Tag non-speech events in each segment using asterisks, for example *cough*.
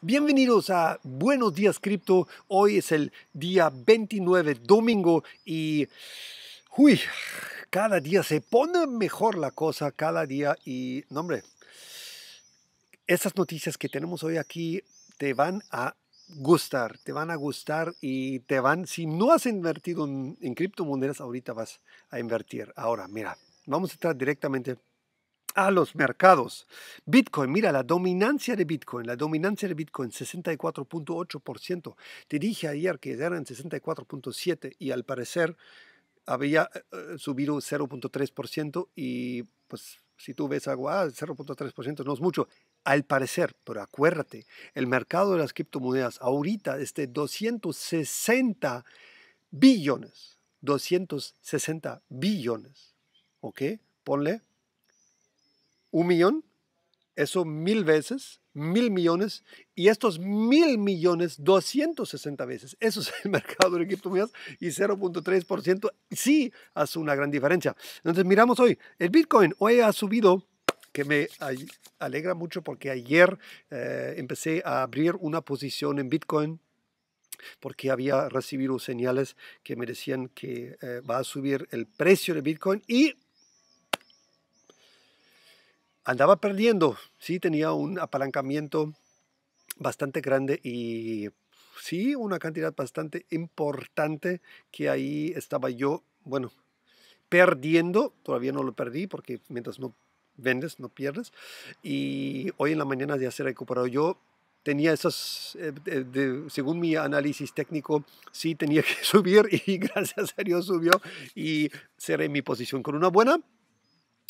Bienvenidos a Buenos Días Cripto. Hoy es el día 29, domingo, y uy, cada día se pone mejor la cosa, cada día. Y, no, hombre, estas noticias que tenemos hoy aquí te van a gustar, te van a gustar y te van, si no has invertido en, en criptomonedas, ahorita vas a invertir. Ahora, mira, vamos a entrar directamente a los mercados. Bitcoin, mira la dominancia de Bitcoin, la dominancia de Bitcoin 64.8%. Te dije ayer que eran 64.7 y al parecer había eh, eh, subido subido 0.3% y pues si tú ves algo, ah, 0.3% no es mucho. Al parecer, pero acuérdate, el mercado de las criptomonedas ahorita es de 260 billones. 260 billones. ¿Ok? Ponle un millón, eso mil veces, mil millones, y estos mil millones, 260 veces. Eso es el *laughs* mercado de criptomonedas y 0.3% sí hace una gran diferencia. Entonces miramos hoy, el Bitcoin hoy ha subido que me alegra mucho porque ayer eh, empecé a abrir una posición en Bitcoin porque había recibido señales que me decían que eh, va a subir el precio de Bitcoin y andaba perdiendo, sí, tenía un apalancamiento bastante grande y sí, una cantidad bastante importante que ahí estaba yo, bueno, perdiendo, todavía no lo perdí porque mientras no vendes, no pierdes, y hoy en la mañana ya se recuperado yo. Tenía esas, eh, según mi análisis técnico, sí tenía *laughs* que subir y *laughs* gracias a Dios subió y cerré mi posición con una buena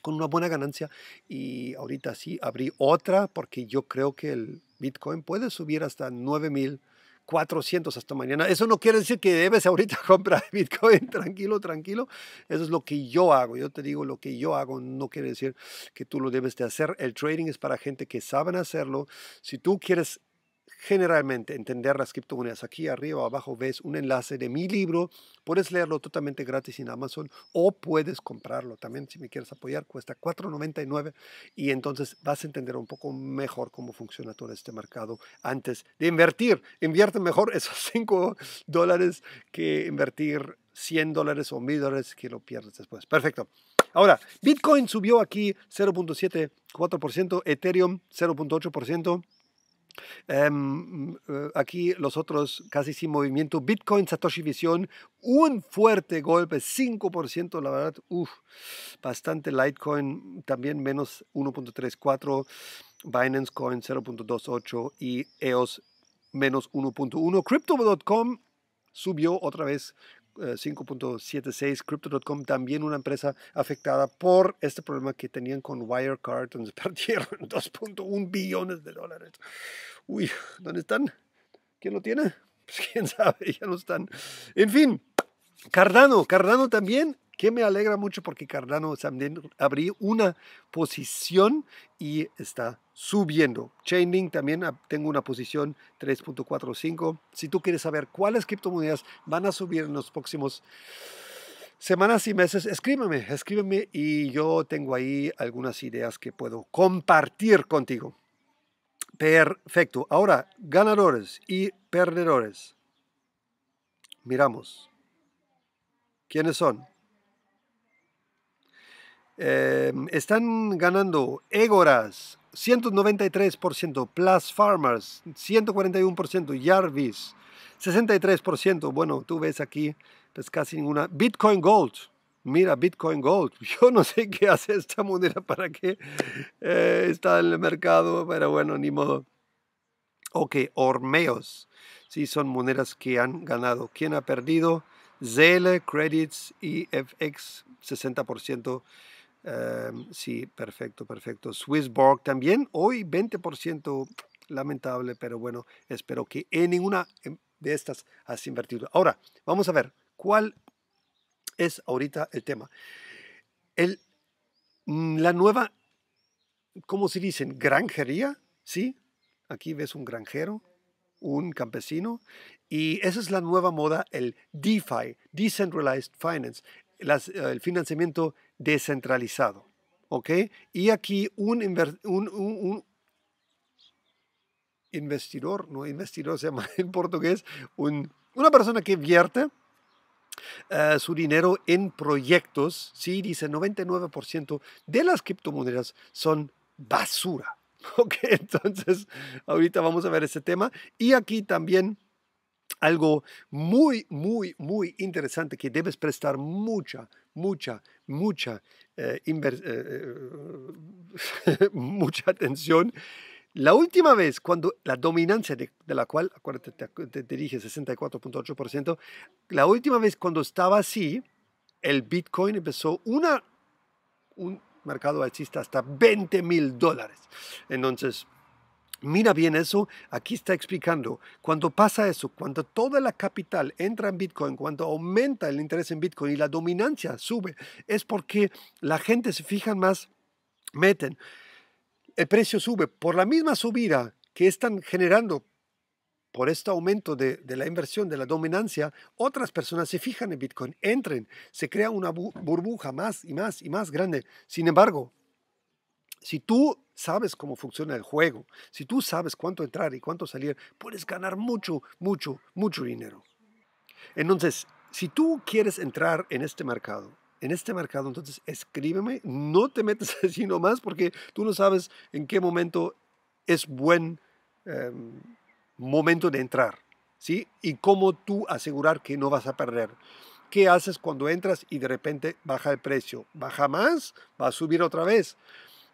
con una buena ganancia y ahorita sí abrí otra porque yo creo que el Bitcoin puede subir hasta 9.400 hasta mañana. Eso no quiere decir que debes ahorita *laughs* comprar Bitcoin, tranquilo, tranquilo. Eso es lo que yo hago. Yo te digo lo que yo hago, no quiere decir que tú lo debes de hacer. El trading es para gente que saben hacerlo. Si tú quieres generalmente entender las criptomonedas. Aquí arriba o abajo ves un enlace de mi libro. Puedes leerlo totalmente gratis en Amazon o puedes comprarlo también si me quieres apoyar. Cuesta $4.99 y entonces vas a entender un poco mejor cómo funciona todo este mercado antes de invertir. Invierte mejor *laughs* esos 5 dólares que invertir 100 dólares o 1000 dólares que lo pierdes después. Perfecto. Ahora, Bitcoin subió aquí 0.74%, Ethereum 0.8%. Em, mm, eh, aquí los otros casi sin movimiento. Bitcoin, Satoshi Vision, un fuerte golpe, 5%, la verdad, bastante. Litecoin también menos 1.34, Binance Coin 0.28 y EOS menos 1.1. Crypto.com subió otra vez 5.76, eh, Crypto.com, también una empresa afectada por este problema que tenían con Wirecard, donde *laughs* perdieron 2.1 billones de dólares. Uy, ¿dónde están? ¿Quién lo tiene? *laughs* Pues quién sabe, ya no están. En fin, Cardano, Cardano también que me alegra mucho porque Cardano también abrió una posición y está subiendo. Chainlink también ah, tengo una posición 3.45. Si tú quieres saber cuáles criptomonedas van a subir en los próximos semanas y meses, escríbeme, escríbeme y yo tengo ahí algunas ideas que puedo compartir contigo. Perfecto. Ahora, ganadores y perdedores. Miramos. ¿Quiénes son? Eh, están ganando Egoras 193%, Plus Farmers 141%, Jarvis 63%. Bueno, tú ves aquí, pues casi ninguna. Bitcoin Gold. Mira, Bitcoin Gold. *laughs* Yo no sé qué hace esta moneda para qué eh, está en el mercado, pero bueno, ni modo. Ok, Ormeos. Sí, son monedas que han ganado. ¿Quién ha perdido? Zelle, Credits y FX 60%. Em, sí, perfecto, perfecto. Swissborg también, hoy 20%, lamentable, pero bueno, espero que en ninguna em, de estas has invertido. Ahora, vamos a ver cuál es ahorita el tema. Mm, la nueva, ¿cómo se dicen? Granjería, ¿sí? Aquí ves un granjero, un campesino, y esa es la nueva moda, el DeFi, Decentralized Finance, el financiamiento descentralizado. ¿Ok? Y aquí un, un, un, investidor, no investidor se llama *laughs* en portugués, una persona que vierte eh, su dinero en proyectos, sí, dice 99% de las criptomonedas son basura. *laughs* Ok, entonces ahorita vamos a ver ese tema. Y aquí también algo muy, muy, muy interesante que debes prestar mucha, mucha, mucha, eh, eh, eh, *laughs* mucha atención. La última vez cuando la dominancia de, la cual, acuérdate, te, dirige dije 64.8%, la última vez cuando estaba así, el Bitcoin empezó una, un mercado alcista hasta 20 mil dólares. Entonces, Mira bien eso, aquí está explicando. Cuando pasa eso, cuando toda la capital entra en Bitcoin, cuando aumenta el interés en Bitcoin y la dominancia sube, es porque la gente se fija más, meten, el precio sube por la misma subida que están generando por este aumento de, la inversión, de la dominancia, otras personas se fijan en Bitcoin, entren, se crea una burbuja más y más y más grande. Sin embargo, si tú sabes cómo funciona el juego, si tú sabes cuánto entrar y cuánto salir, puedes ganar mucho, mucho, mucho dinero. Entonces, si tú quieres entrar en este mercado, en este mercado, entonces escríbeme, no te metas *laughs* así nomás porque tú no sabes en qué momento es buen em, momento de entrar, ¿sí? Y cómo tú asegurar que no vas a perder. ¿Qué haces cuando entras y de repente baja el precio? ¿Baja más? ¿Va a subir otra vez?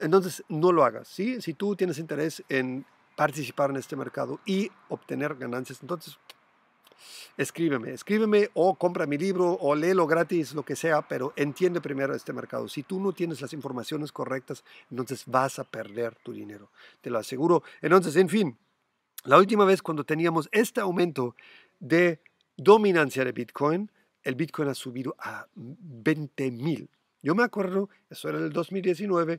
Entonces, no lo hagas. ¿sí? Si tú tienes interés en participar en este mercado y obtener ganancias, entonces escríbeme, escríbeme o compra mi libro o léelo gratis, lo que sea, pero entiende primero este mercado. Si tú no tienes las informaciones correctas, entonces vas a perder tu dinero, te lo aseguro. Entonces, en fin, la última vez cuando teníamos este aumento de dominancia de Bitcoin, el Bitcoin ha subido a 20,000. Yo me acuerdo, eso era en el 2019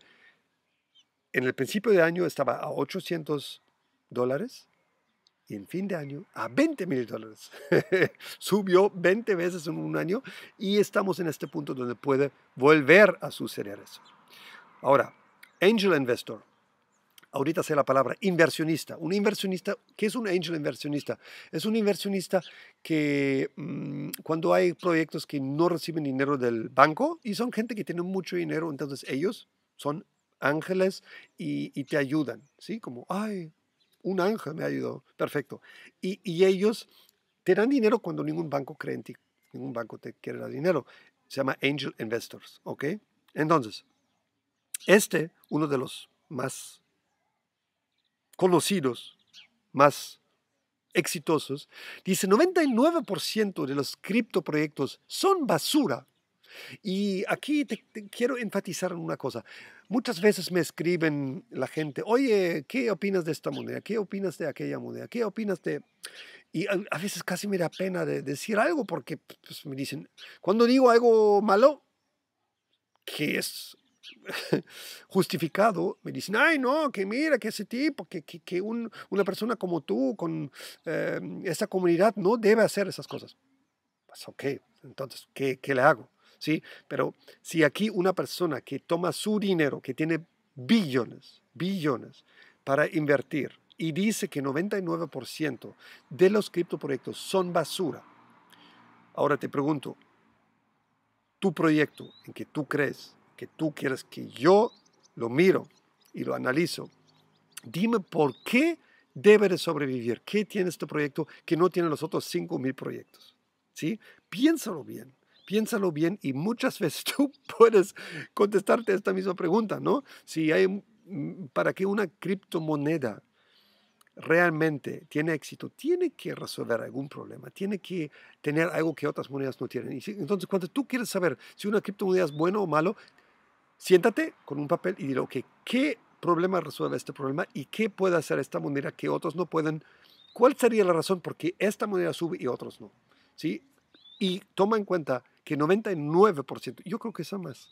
en el principio de año estaba a 800 dólares y en fin de año a 20 mil dólares. *laughs* Subió 20 veces en un año y estamos en este punto donde puede volver a suceder eso. Ahora, angel investor. Ahorita sé la palabra inversionista. Un inversionista, ¿qué es un angel inversionista? Es un inversionista que mm, cuando hay proyectos que no reciben dinero del banco y son gente que tiene mucho dinero, entonces ellos son ángeles y, te ayudan, ¿sí? Como, ay, un ángel me ayudó, perfecto. Y, ellos te dan dinero cuando ningún banco cree en ti, ningún banco te quiere dar dinero. Se llama Angel Investors, ¿ok? Entonces, este, uno de los más conocidos, más exitosos, dice 99% de los criptoproyectos son basura. Y aquí te, quiero enfatizar una cosa. Muchas veces me escriben la gente, oye, ¿qué opinas de esta moneda? ¿Qué opinas de aquella moneda? ¿Qué opinas de...? Y a, veces casi me da pena de, decir algo porque pues, me dicen, cuando digo algo malo, que es *laughs* justificado, me dicen, ay no, que mira, que ese tipo, que, que, que una persona como tú, con eh, esa comunidad, no debe hacer esas cosas. Pues ok, entonces, ¿qué, qué le hago? ¿sí? Pero si aquí una persona que toma su dinero, que tiene billones, billones, para invertir y dice que 99% de los criptoproyectos son basura, ahora te pregunto, tu proyecto en que tú crees, que tú quieres que yo lo miro y lo analizo, dime por qué debe de sobrevivir, qué tiene este proyecto que no tiene los otros 5.000 proyectos. ¿Sí? Piénsalo bien piénsalo bien y muchas *laughs* veces tú puedes contestarte esta misma pregunta, ¿no? Si hay, mm, para que una criptomoneda realmente tiene éxito, tiene que resolver algún problema, tiene que tener algo que otras monedas no tienen. Entonces, cuando tú quieres saber si una criptomoneda es buena o malo, siéntate con un papel y dile, ok, ¿qué problema resuelve este problema y qué puede hacer esta moneda que otros no pueden? ¿Cuál sería la razón por qué esta moneda sube y otros no? ¿Sí? Y toma en cuenta que 99%, yo creo que es más.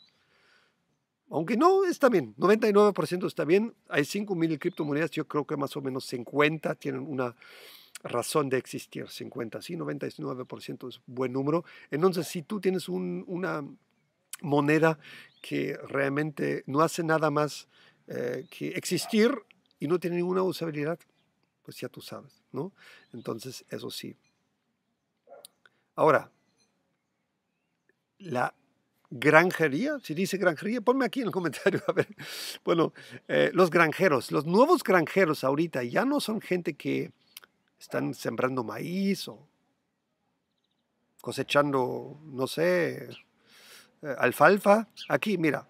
Aunque no, está bien, 99% está bien. Hay 5.000 criptomonedas, yo creo que más o menos 50 tienen una razón de existir, 50, sí, 99% es buen número. Entonces, si tú tienes una moneda que realmente no hace nada más eh, que existir y no tiene ninguna usabilidad, pues ya tú sabes, ¿no? Entonces, eso sí. Ahora, la granjería, si dice granjería, ponme aquí en el comentario, *laughs* a ver. Bueno, eh, los granjeros, los nuevos granjeros ahorita ya no son gente que están sembrando maíz o cosechando, no sé, eh, alfalfa. Aquí, mira,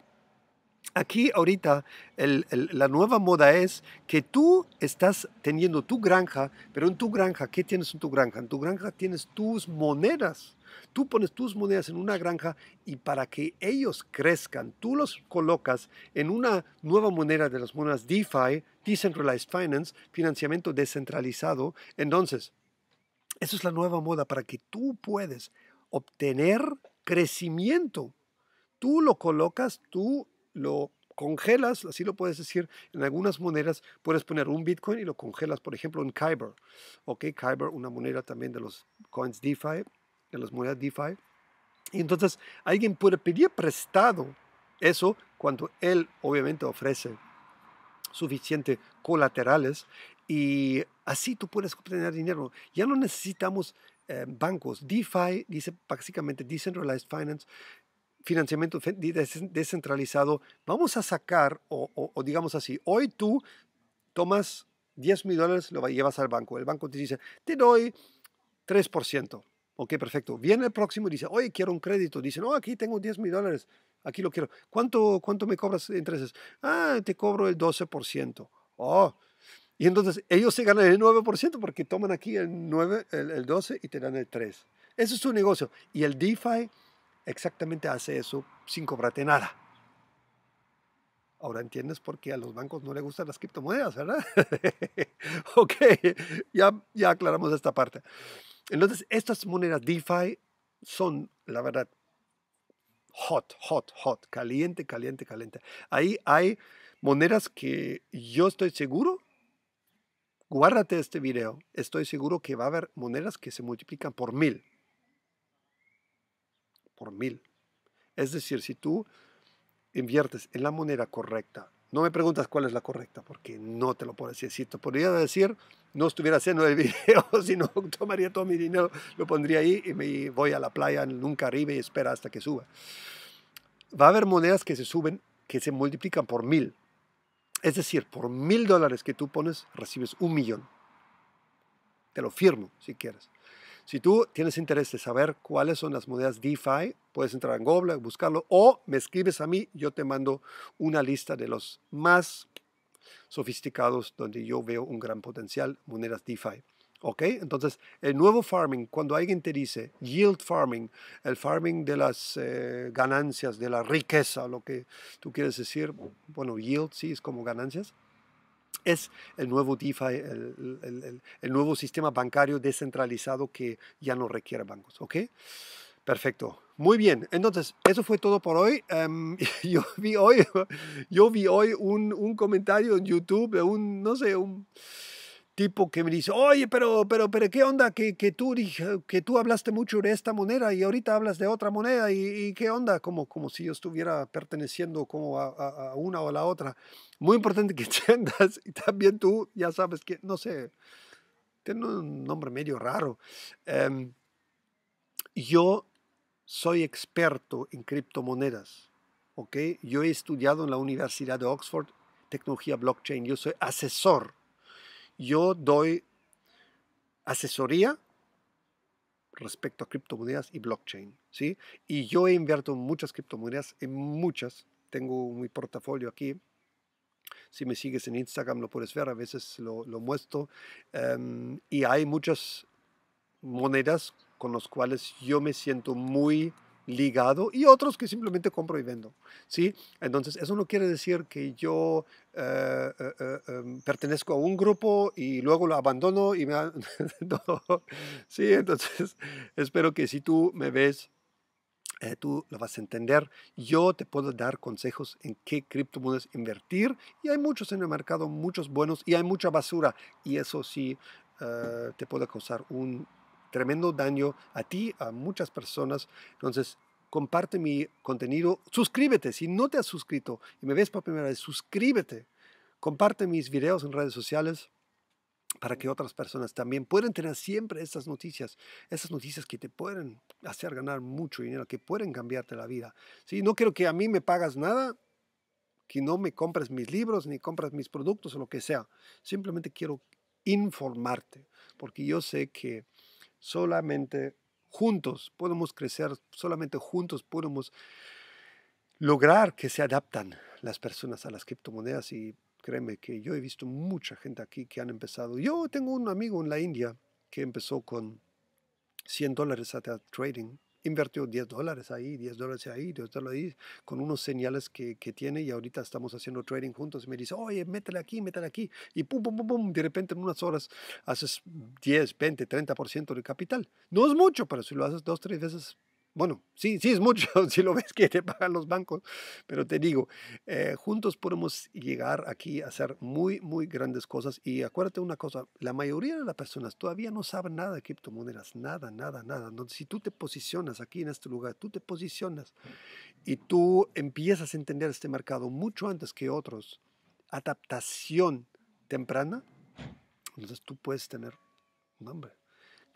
aquí ahorita la nueva moda es que tú estás teniendo tu granja, pero en tu granja, ¿qué tienes en tu granja? En tu granja tienes tus monedas Tú pones tus monedas en una granja y para que ellos crezcan, tú los colocas en una nueva moneda de las monedas DeFi, Decentralized Finance, financiamiento descentralizado. Entonces, eso es la nueva moda para que tú puedes obtener crecimiento. Tú lo colocas, tú lo congelas, así lo puedes decir, en algunas monedas puedes poner un Bitcoin y lo congelas, por ejemplo, en Kyber. Ok, Kyber, una moneda también de los coins DeFi, de las monedas DeFi. Y entonces alguien puede pedir prestado eso cuando él obviamente ofrece suficiente colaterales y así tú puedes obtener dinero. Ya no necesitamos eh, bancos. DeFi dice básicamente Decentralized Finance, financiamiento descentralizado. Vamos a sacar, o, digamos así, hoy tú tomas 10 mil dólares, lo llevas al banco. El banco te dice, te doy 3%. Ok, perfecto. Viene el próximo y dice, oye, quiero un crédito. Dice, no, aquí tengo 10 mil dólares, aquí lo quiero. ¿Cuánto, ¿Cuánto me cobras de intereses? Ah, te cobro el 12%. y entonces ellos se ganan el 9% porque toman aquí el, 9, el, 12 y te dan el 3. Ese es su negocio. Y el DeFi exactamente hace eso sin cobrarte nada. Ahora entiendes por qué a los bancos no les gustan las criptomonedas, ¿verdad? *laughs* ok, ya, ya aclaramos esta parte. Entonces, estas monedas DeFi son, la verdad, hot, hot, hot, caliente, caliente, caliente. Ahí hay monedas que yo estoy seguro, guárdate este video, estoy seguro que va a haber monedas que se multiplican por mil. Por mil. Es decir, si tú inviertes en la moneda correcta, no me preguntas cuál es la correcta, porque no te lo puedo decir. Si te podría decir, no estuviera haciendo el *laughs* video, sino tomaría todo mi dinero, lo pondría ahí y me voy a la playa nunca arriba y espera hasta que suba. Va a haber monedas que se suben, que se multiplican por mil. Es decir, por mil dólares que tú pones, recibes un millón. Te lo firmo, si quieres. Si tú tienes interés de saber cuáles son las monedas DeFi puedes entrar en Google, buscarlo, o me escribes a mí, yo te mando una lista de los más sofisticados donde yo veo un gran potencial, monedas DeFi. ¿Ok? Entonces, el nuevo farming, cuando alguien te dice yield farming, el farming de las eh, ganancias, de la riqueza, lo que tú quieres decir, bueno, yield sí es como ganancias, es el nuevo DeFi, el, nuevo sistema bancario descentralizado que ya no requiere bancos. ¿Ok? Perfecto. Muy bien, entonces eso fue todo por hoy. Em, *laughs* yo vi hoy, *laughs* yo vi hoy un, un, comentario en YouTube de un, no sé, un tipo que me dice, oye, pero, pero, pero, ¿qué onda? Que, que, tú, que tú hablaste mucho de esta moneda y ahorita hablas de otra moneda y, qué onda, como, como si yo estuviera perteneciendo como a, una o a la otra. Muy importante que *laughs* entiendas y también tú, ya sabes que, no sé, tiene un nombre medio raro. Em, yo soy experto en criptomonedas. ¿ok? Yo he estudiado en la Universidad de Oxford tecnología blockchain. Yo soy asesor. Yo doy asesoría respecto a criptomonedas y blockchain. ¿sí? Y yo he invierto en muchas criptomonedas, en muchas. Tengo mi portafolio aquí. Si me sigues en Instagram lo puedes ver, a veces lo, muestro. Em, y hay muchas monedas con los cuales yo me siento muy ligado y otros que simplemente compro y vendo. ¿sí? Entonces, eso no quiere decir que yo eh, eh, eh, em, pertenezco a un grupo y luego lo abandono y me... *laughs* Sí, entonces, *laughs* espero que si tú me ves, tú lo vas a entender. Yo te puedo dar consejos en qué criptomonedas invertir y hay muchos en el mercado, muchos buenos y hay mucha basura y eso sí te puede causar un tremendo daño a ti, a muchas personas. Entonces, comparte mi contenido, suscríbete, si no te has suscrito y me ves por primera vez, suscríbete, comparte mis videos en redes sociales para que otras personas también puedan tener siempre estas noticias, esas noticias que te pueden hacer ganar mucho dinero, que pueden cambiarte la vida. ¿Sí? no quiero que a mí me pagas nada, que no me compres mis libros ni compras mis productos o lo que sea. Simplemente quiero informarte, porque yo sé que solamente juntos podemos crecer, solamente juntos podemos lograr que se adaptan las personas a las criptomonedas y créeme que yo he visto mucha gente aquí que han empezado. Yo tengo un amigo en la India que empezó con 100 dólares a trading Invertió 10 dólares ahí, 10 dólares ahí, 10 dólares ahí, con unos señales que, que, tiene y ahorita estamos haciendo trading juntos y me dice, oye, métele aquí, métele aquí y pum, pum, pum, pum, de repente en unas horas haces 10, 20, 30% de capital. No es mucho, pero si lo haces dos, tres veces bueno, sí, sí es mucho *laughs* si lo ves que te pagan los bancos, pero te digo, eh, juntos podemos llegar aquí a hacer muy, muy grandes cosas. Y acuérdate una cosa, la mayoría de las personas todavía no saben nada de criptomonedas, nada, nada, nada. Entonces, si tú te posicionas aquí en este lugar, tú te posicionas y tú empiezas a entender este mercado mucho antes que otros, adaptación temprana, entonces tú puedes tener un nombre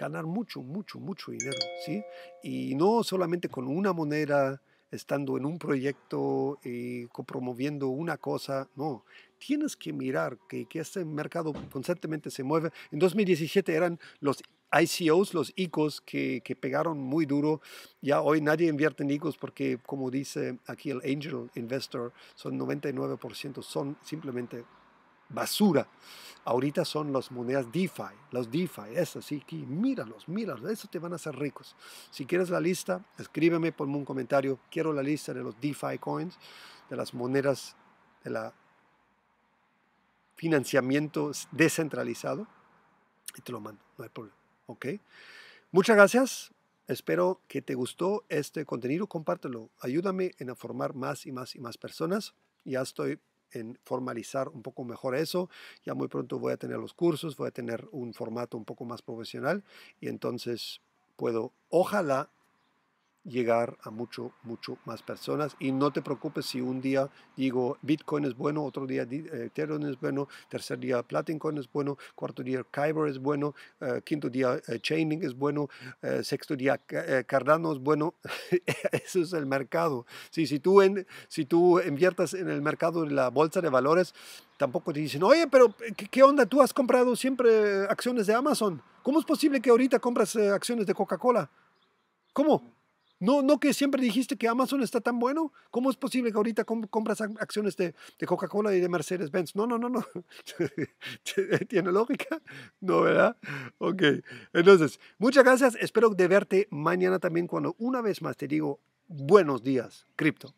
ganar mucho, mucho, mucho dinero, ¿sí? Y no solamente con una moneda, estando en un proyecto y eh, promoviendo una cosa, no. Tienes que mirar que, este mercado constantemente se mueve. En 2017 eran los ICOs, los ICOs que, que, pegaron muy duro. Ya hoy nadie invierte en ICOs porque, como dice aquí el angel investor, son 99%, son simplemente basura. Ahorita son las monedas DeFi, los DeFi, eso sí, que míralos, míralos, eso te van a hacer ricos. Si quieres la lista, escríbeme, ponme un comentario, quiero la lista de los DeFi coins, de las monedas de la financiamiento descentralizado, y te lo mando, no hay problema, ¿ok? Muchas gracias, espero que te gustó este contenido, compártelo, ayúdame en formar más y más y más personas, ya estoy en formalizar un poco mejor eso. Ya muy pronto voy a tener los cursos, voy a tener un formato un poco más profesional y entonces puedo, ojalá, llegar a mucho, mucho más personas. Y no te preocupes si un día digo Bitcoin es bueno, otro día eh, Ethereum es bueno, tercer día Platincoin es bueno, cuarto día Kyber es bueno, eh, quinto día eh, Chaining es bueno, sexto día Cardano es bueno. *laughs* Eso es el mercado. Sí, si, tú en, si tú inviertas en el mercado, de la bolsa de valores, tampoco te dicen, oye, pero ¿qué, onda? Tú has comprado siempre acciones de Amazon. ¿Cómo es posible que ahorita compras acciones de Coca-Cola? ¿Cómo? No, no que siempre dijiste que Amazon está tan bueno. ¿Cómo es posible que ahorita compras acciones de, de Coca-Cola y de Mercedes-Benz? No, no, no, no. *laughs* ¿Tiene lógica? No, ¿verdad? Ok. Entonces, muchas gracias. Espero de verte mañana también cuando una vez más te digo buenos días, cripto.